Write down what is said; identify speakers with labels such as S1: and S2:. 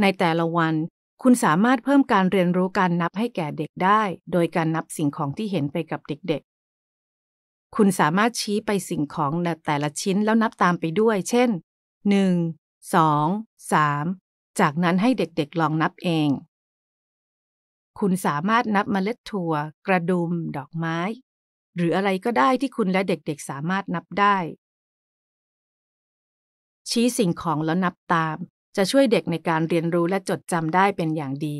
S1: ในแต่ละวัน คุณสามารถเพิ่มการเรียนรู้การนับให้แก่เด็กได้ โดยการนับสิ่งของที่เห็นไปกับเด็ก ๆ คุณสามารถชี้ไปสิ่งของในแต่ละชิ้นแล้วนับตามไปด้วย เช่น1 2 3 จากนั้นให้เด็ก ๆ ลองนับเอง คุณสามารถนับเมล็ดถั่ว กระดุม ดอกไม้ หรืออะไรก็ได้ที่คุณและเด็ก ๆ สามารถนับได้ ชี้สิ่งของแล้วนับตามจะช่วยเด็กในการเรียนรู้และจดจำได้เป็นอย่างดี